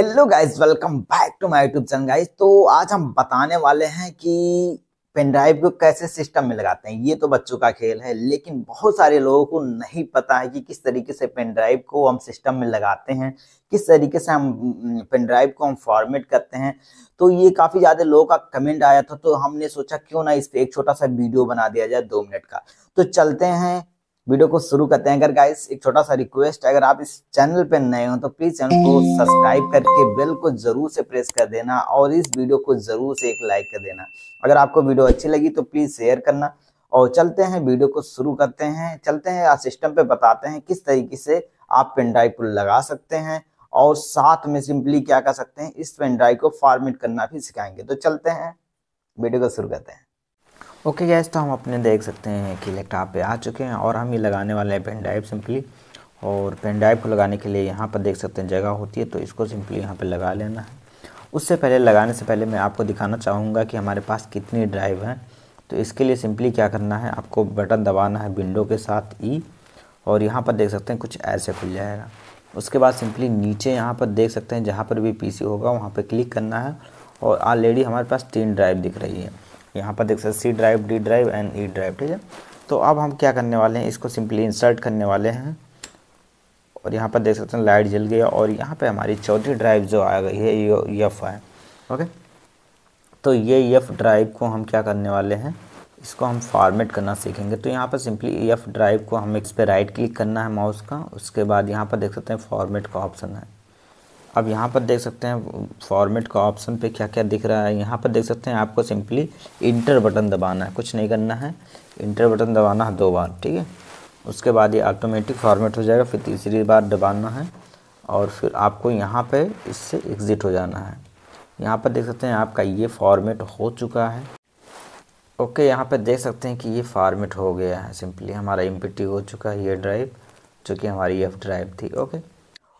hello guys welcome back to my YouTube channel guys तो आज हम बताने वाले हैं कि पेन ड्राइव को कैसे सिस्टम में लगाते हैं ये तो बच्चों का खेल है लेकिन बहुत सारे लोगों को नहीं पता है कि किस तरीके से पेन ड्राइव को हम सिस्टम में लगाते हैं किस तरीके से हम पेन ड्राइव को हम फॉर्मेट करते हैं तो ये काफ़ी ज़्यादा लोगों का कमेंट आया था तो हमने सोचा क्यों ना इस पर एक छोटा सा वीडियो बना दिया जाए दो मिनट का तो चलते हैं वीडियो को शुरू करते हैं अगर गाइस एक छोटा सा रिक्वेस्ट अगर आप इस चैनल पर नए हो तो प्लीज चैनल को सब्सक्राइब करके बेल को जरूर से प्रेस कर देना और इस वीडियो को जरूर से एक लाइक कर देना अगर आपको वीडियो अच्छी लगी तो प्लीज शेयर करना और चलते हैं वीडियो को शुरू करते हैं चलते हैं सिस्टम पे बताते हैं किस तरीके से आप पेन ड्राइव को लगा सकते हैं और साथ में सिंपली क्या कर सकते हैं इस पेनड्राइव को फॉर्मेट करना भी सिखाएंगे तो चलते हैं वीडियो को शुरू करते हैं ओके गैस तो हम अपने देख सकते हैं कि लैपटॉप पे आ चुके हैं और हम ये लगाने वाले हैं पेन ड्राइव सिंपली और पेन ड्राइव को लगाने के लिए यहाँ पर देख सकते हैं जगह होती है तो इसको सिंपली यहाँ पर लगा लेना है उससे पहले लगाने से पहले मैं आपको दिखाना चाहूँगा कि हमारे पास कितनी ड्राइव हैं तो इसके लिए सिंपली क्या करना है आपको बटन दबाना है विंडो के साथ ई e, और यहाँ पर देख सकते हैं कुछ ऐसे खुल जाएगा उसके बाद सिंपली नीचे यहाँ पर देख सकते हैं जहाँ पर भी पीसी होगा वहाँ पर क्लिक करना है और ऑलरेडी हमारे पास तीन ड्राइव दिख रही है यहाँ पर देख सकते C drive D drive and E drive ठीक है तो अब हम क्या करने वाले हैं इसको सिंपली इंसर्ट करने वाले हैं और यहाँ पर देख सकते हैं लाइट जल गया और यहाँ पे हमारी चौथी ड्राइव जो आ गई है ये यफ है ओके तो ये यफ ड्राइव को हम क्या करने वाले हैं इसको हम फॉर्मेट करना सीखेंगे तो यहाँ पर सिंपली एफ ड्राइव को हम इस पर राइट क्लिक करना है माउस का उसके बाद यहाँ पर देख सकते हैं फॉर्मेट का ऑप्शन है अब यहाँ पर देख सकते हैं फॉर्मेट का ऑप्शन पे क्या क्या दिख रहा है यहाँ पर देख सकते हैं आपको सिंपली इंटर बटन दबाना है कुछ नहीं करना है इंटर बटन दबाना है दो बार ठीक है उसके बाद ये ऑटोमेटिक फॉर्मेट हो जाएगा फिर तीसरी बार दबाना है और फिर आपको यहाँ पे इससे एग्ज़िट हो जाना है यहाँ पर देख सकते हैं आपका ये फॉर्मेट हो चुका है ओके यहाँ पर देख सकते हैं कि ये फॉर्मेट हो गया है सिंपली हमारा एम हो चुका है ये ड्राइव जो कि हमारी एफ ड्राइव थी ओके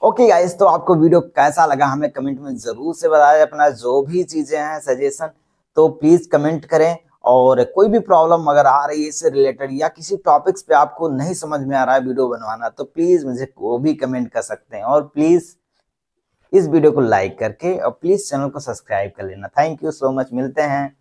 ओके okay गाइस तो आपको वीडियो कैसा लगा हमें कमेंट में ज़रूर से बताएं अपना जो भी चीज़ें हैं सजेशन तो प्लीज़ कमेंट करें और कोई भी प्रॉब्लम अगर आ रही है इससे रिलेटेड या किसी टॉपिक्स पे आपको नहीं समझ में आ रहा है वीडियो बनवाना तो प्लीज़ मुझे वो भी कमेंट कर सकते हैं और प्लीज़ इस वीडियो को लाइक करके और प्लीज़ चैनल को सब्सक्राइब कर लेना थैंक यू सो मच मिलते हैं